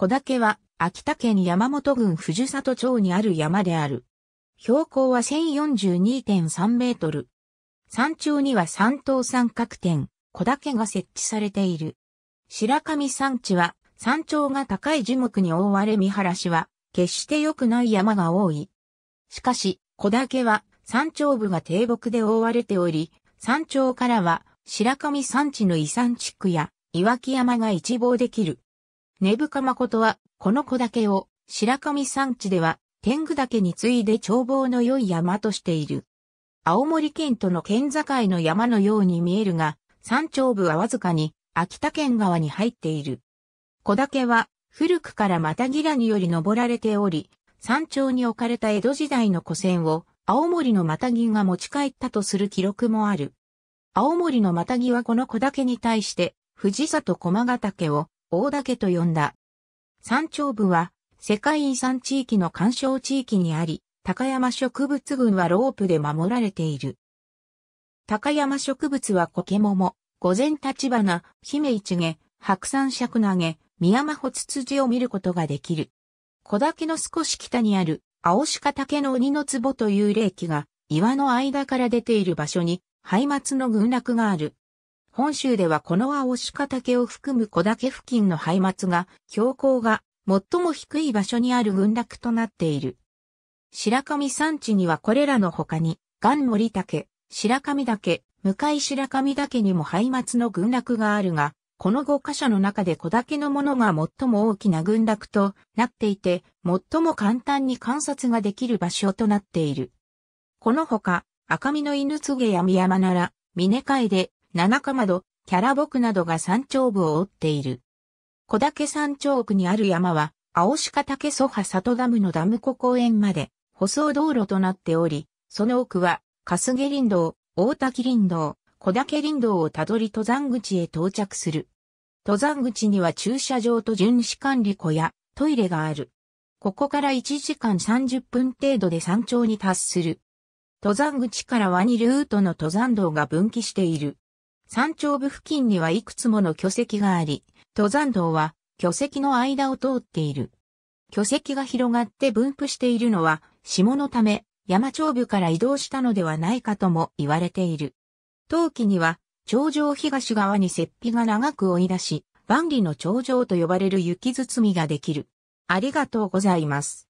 小岳は、秋田県山本郡藤里町にある山である。標高は1042.3メートル。山頂には三等三角点、小岳が設置されている。白神山地は、山頂が高い樹木に覆われ見晴らしは、決して良くない山が多い。しかし、小岳は、山頂部が低木で覆われており、山頂からは、白神山地の遺産地区や、岩木山が一望できる。根深誠は、この子だけを、白神山地では、天狗岳に次いで眺望の良い山としている。青森県との県境の山のように見えるが、山頂部はわずかに、秋田県側に入っている。小岳は、古くからまたぎらにより登られており、山頂に置かれた江戸時代の古戦を、青森のまたぎが持ち帰ったとする記録もある。青森のまたぎはこの小岳に対して、藤里駒ヶ岳を大岳と呼んだ。山頂部は世界遺産地域の干渉地域にあり、高山植物群はロープで守られている。高山植物はコケモモ、午前立花、姫一毛、白山尺投げ、宮間穂ツツジを見ることができる。小岳の少し北にある、青鹿竹の鬼の壺という霊気が、岩の間から出ている場所に、ハイマツの群落がある。本州ではこの青鹿竹を含む小竹付近の廃末が、標高が最も低い場所にある群落となっている。白神山地にはこれらの他に、ガン森竹、白神岳、向井白神岳にも廃末の群落があるが、この5箇所の中で小竹のものが最も大きな群落となっていて、最も簡単に観察ができる場所となっている。このほか、赤身の犬津毛や三山なら、峰海で、七かまど、キャラボクなどが山頂部を覆っている。小岳山頂区にある山は、青鹿竹蘇波里ダムのダム湖公園まで、舗装道路となっており、その奥は、春日林道、大滝林道、小岳林道をたどり登山口へ到着する。登山口には駐車場と巡視管理庫やトイレがある。ここから1時間30分程度で山頂に達する。登山口からワニルートの登山道が分岐している。山頂部付近にはいくつもの巨石があり、登山道は巨石の間を通っている。巨石が広がって分布しているのは、下のため、山頂部から移動したのではないかとも言われている。冬季には、頂上東側に雪碑が長く追い出し、万里の頂上と呼ばれる雪包みができる。ありがとうございます。